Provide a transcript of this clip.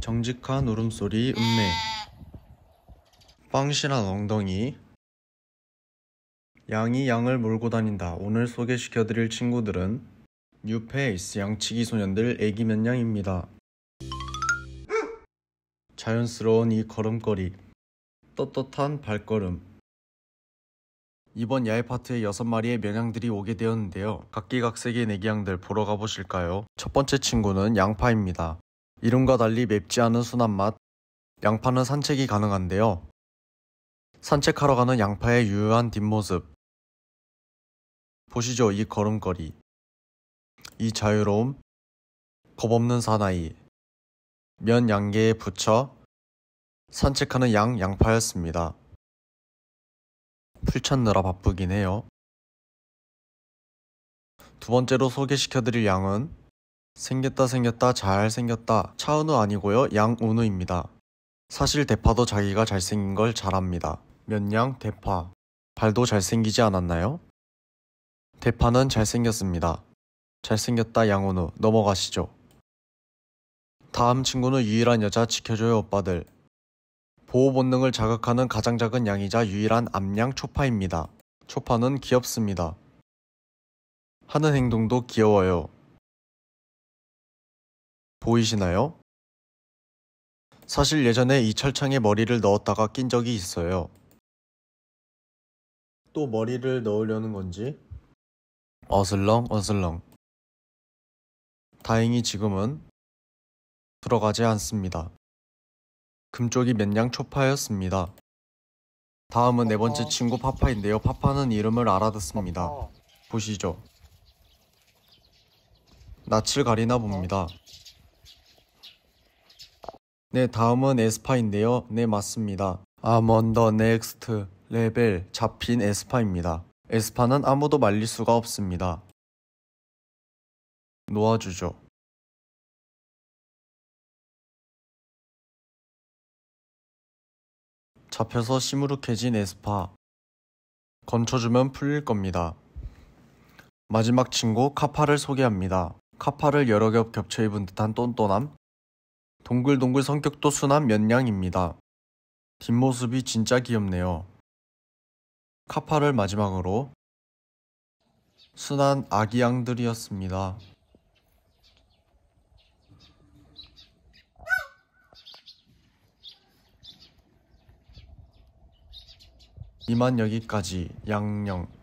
정직한 울음소리 음매 빵신한 엉덩이 양이 양을 몰고 다닌다 오늘 소개시켜드릴 친구들은 뉴페이스 양치기 소년들 애기 면양입니다 자연스러운 이 걸음걸이 떳떳한 발걸음 이번 야외 파트에 6마리의 면양들이 오게 되었는데요. 각기각색의 내기양들 네 보러 가보실까요? 첫 번째 친구는 양파입니다. 이름과 달리 맵지 않은 순한 맛, 양파는 산책이 가능한데요. 산책하러 가는 양파의 유효한 뒷모습. 보시죠, 이 걸음걸이. 이 자유로움. 겁없는 사나이. 면 양계에 붙여 산책하는 양 양파였습니다. 풀 찾느라 바쁘긴 해요. 두 번째로 소개시켜드릴 양은 생겼다 생겼다 잘 생겼다 차은우 아니고요 양은우입니다. 사실 대파도 자기가 잘생긴 걸 잘합니다. 몇양 대파 발도 잘생기지 않았나요? 대파는 잘생겼습니다. 잘생겼다 양은우 넘어가시죠. 다음 친구는 유일한 여자 지켜줘요 오빠들. 보호 본능을 자극하는 가장 작은 양이자 유일한 암양 초파입니다. 초파는 귀엽습니다. 하는 행동도 귀여워요. 보이시나요? 사실 예전에 이 철창에 머리를 넣었다가 낀 적이 있어요. 또 머리를 넣으려는 건지 어슬렁 어슬렁 다행히 지금은 들어가지 않습니다. 금쪽이 맨냥 초파였습니다. 다음은 네 번째 친구 파파인데요. 파파는 이름을 알아듣습니다. 보시죠. 낯을 가리나 봅니다. 네, 다음은 에스파인데요. 네, 맞습니다. I'm on the next level 잡힌 에스파입니다. 에스파는 아무도 말릴 수가 없습니다. 놓아주죠. 잡혀서 시무룩해진 에스파. 건쳐주면 풀릴 겁니다. 마지막 친구 카파를 소개합니다. 카파를 여러 겹 겹쳐 입은 듯한 똔똔함, 동글동글 성격도 순한 면냥입니다 뒷모습이 진짜 귀엽네요. 카파를 마지막으로 순한 아기 양들이었습니다. 이만 여기까지 양녕